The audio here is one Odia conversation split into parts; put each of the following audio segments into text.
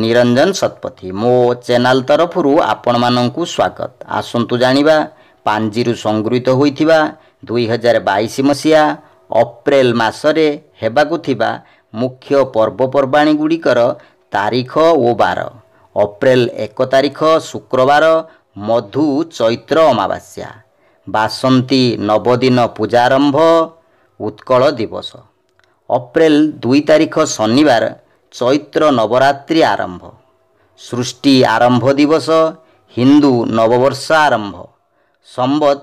ନିରଞ୍ଜନ ଶତପଥୀ ମୋ ଚ୍ୟାନେଲ ତରଫରୁ ଆପଣମାନଙ୍କୁ ସ୍ୱାଗତ ଆସନ୍ତୁ ଜାଣିବା ପାଞ୍ଜିରୁ ସଂଗୃହୀତ ହୋଇଥିବା ଦୁଇହଜାର ବାଇଶ ମସିହା ଅପ୍ରେଲ ମାସରେ ହେବାକୁ ଥିବା ମୁଖ୍ୟ ପର୍ବପର୍ବାଣୀ ଗୁଡ଼ିକର ତାରିଖ ଓ ବାର ଅପ୍ରେଲ ଏକ ତାରିଖ ଶୁକ୍ରବାର ମଧୁ ଚୈତ୍ର ଅମାବାସ୍ୟା ବାସନ୍ତୀ ନବଦିନ ପୂଜାରମ୍ଭ ଉତ୍କଳ ଦିବସ ଅପ୍ରେଲ ଦୁଇ ତାରିଖ ଶନିବାର ଚୈତ୍ର ନବରାତ୍ରି ଆରମ୍ଭ ସୃଷ୍ଟି ଆରମ୍ଭ ଦିବସ ହିନ୍ଦୁ ନବବର୍ଷ ଆରମ୍ଭ ସମ୍ବତ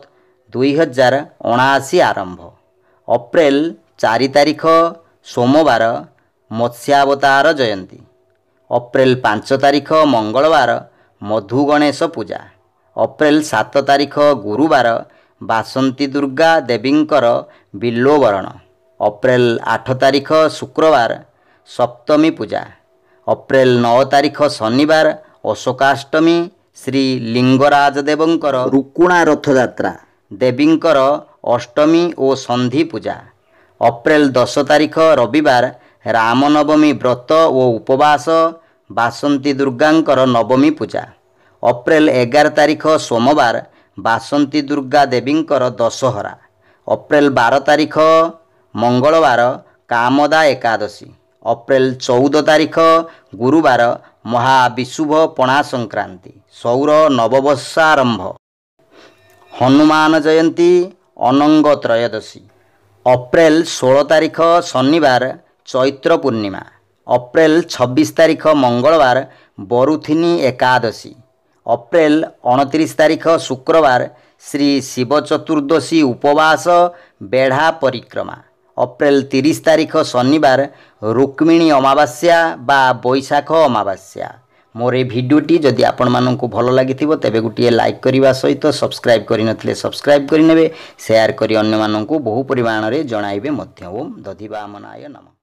ଦୁଇହଜାର ଅଣାଅଶୀ ଆରମ୍ଭ ଅପ୍ରେଲ ଚାରି ତାରିଖ ସୋମବାର ମତ୍ସ୍ୟାବତାର ଜୟନ୍ତୀ ଅପ୍ରେଲ ପାଞ୍ଚ ତାରିଖ ମଙ୍ଗଳବାର ମଧୁ ଗଣେଶ ପୂଜା ଅପ୍ରେଲ ସାତ ତାରିଖ ଗୁରୁବାର ବାସନ୍ତୀ ଦୁର୍ଗା ଦେବୀଙ୍କର ବିଲ୍ଲୋବରଣ ଅପ୍ରେଲ ଆଠ ତାରିଖ ଶୁକ୍ରବାର ସପ୍ତମୀ ପୂଜା ଅପ୍ରେଲ ନଅ ତାରିଖ ଶନିବାର ଅଶୋକାଷ୍ଟମୀ ଶ୍ରୀ ଲିଙ୍ଗରାଜ ଦେବଙ୍କର ରୁକୁଣା ରଥଯାତ୍ରା ଦେବୀଙ୍କର ଅଷ୍ଟମୀ ଓ ସନ୍ଧି ପୂଜା ଅପ୍ରେଲ ଦଶ ତାରିଖ ରବିବାର ରାମନବମୀ ବ୍ରତ ଓ ଉପବାସ ବାସନ୍ତୀ ଦୁର୍ଗାଙ୍କର ନବମୀ ପୂଜା ଅପ୍ରେଲ ଏଗାର ତାରିଖ ସୋମବାର ବାସନ୍ତୀ ଦୁର୍ଗା ଦେବୀଙ୍କର ଦଶହରା ଅପ୍ରେଲ ବାର ତାରିଖ ମଙ୍ଗଳବାର କାମଦା ଏକାଦଶୀ ଅପ୍ରେଲ ଚଉଦ ତାରିଖ ଗୁରୁବାର ମହାବିଶୁଭ ପଣା ସଂକ୍ରାନ୍ତି ସୌର ନବବର୍ଷ ଆରମ୍ଭ ହନୁମାନ ଜୟନ୍ତୀ ଅନଙ୍ଗ ତ୍ରୟୋଦଶୀ ଅପ୍ରେଲ ଷୋହଳ ତାରିଖ ଶନିବାର ଚୈତ୍ର ପୂର୍ଣ୍ଣିମା ଅପ୍ରେଲ ଛବିଶ ତାରିଖ ମଙ୍ଗଳବାର ବରୁଥିନୀ ଏକାଦଶୀ ଅପ୍ରେଲ ଅଣତିରିଶ ତାରିଖ ଶୁକ୍ରବାର ଶ୍ରୀ ଶିବ ଚତୁର୍ଦ୍ଦଶୀ ଉପବାସ ବେଢ଼ା ପରିକ୍ରମା ଅପ୍ରେଲ ତିରିଶ ତାରିଖ ଶନିବାର ରୁକ୍ମିଣୀ ଅମାବାସ୍ୟା ବା ବୈଶାଖ ଅମାବାସ୍ୟା ମୋର ଏ ଭିଡ଼ିଓଟି ଯଦି ଆପଣମାନଙ୍କୁ ଭଲ ଲାଗିଥିବ ତେବେ ଗୋଟିଏ ଲାଇକ୍ କରିବା ସହିତ ସବସ୍କ୍ରାଇବ୍ କରିନଥିଲେ ସବସ୍କ୍ରାଇବ୍ କରିନେବେ ସେୟାର କରି ଅନ୍ୟମାନଙ୍କୁ ବହୁ ପରିମାଣରେ ଜଣାଇବେ ମଧ୍ୟ ଓମ୍ ଦଧିବାମନାୟ ନମ